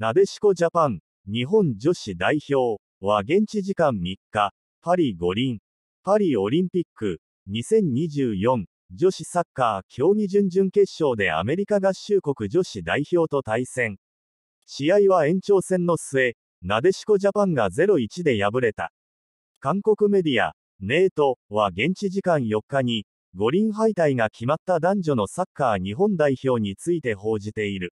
なでしこジャパン、日本女子代表は現地時間3日、パリ五輪、パリオリンピック2024女子サッカー競技準々決勝でアメリカ合衆国女子代表と対戦。試合は延長戦の末、なでしこジャパンが0-1で敗れた。韓国メディア、ネートは現地時間4日に、五輪敗退が決まった男女のサッカー日本代表について報じている。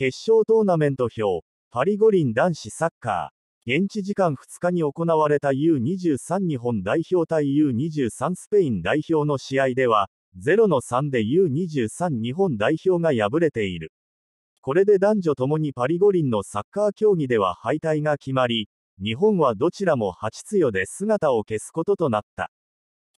決勝トーナメント表、パリ五輪男子サッカー。現地時間2日に行われた U23 日本代表対 U23 スペイン代表の試合では、0の3で U23 日本代表が敗れている。これで男女ともにパリ五輪のサッカー競技では敗退が決まり、日本はどちらも8つよで姿を消すこととなった。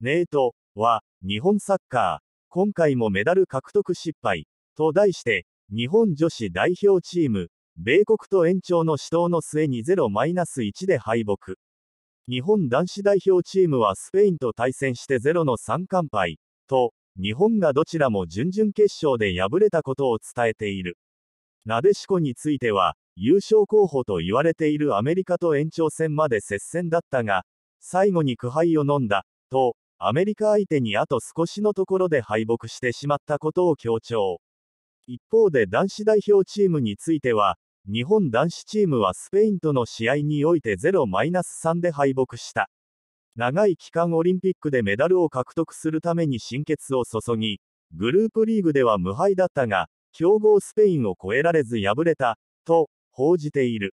ネートは、日本サッカー、今回もメダル獲得失敗、と題して、日本女子代表チーム、米国と延長の死闘の末に0-1で敗北。日本男子代表チームはスペインと対戦して0の3完敗と、日本がどちらも準々決勝で敗れたことを伝えている。なでしこについては、優勝候補と言われているアメリカと延長戦まで接戦だったが、最後に苦杯を飲んだ、と、アメリカ相手にあと少しのところで敗北してしまったことを強調。一方で男子代表チームについては、日本男子チームはスペインとの試合において0-3で敗北した。長い期間オリンピックでメダルを獲得するために心血を注ぎ、グループリーグでは無敗だったが、強豪スペインを超えられず敗れた、と報じている。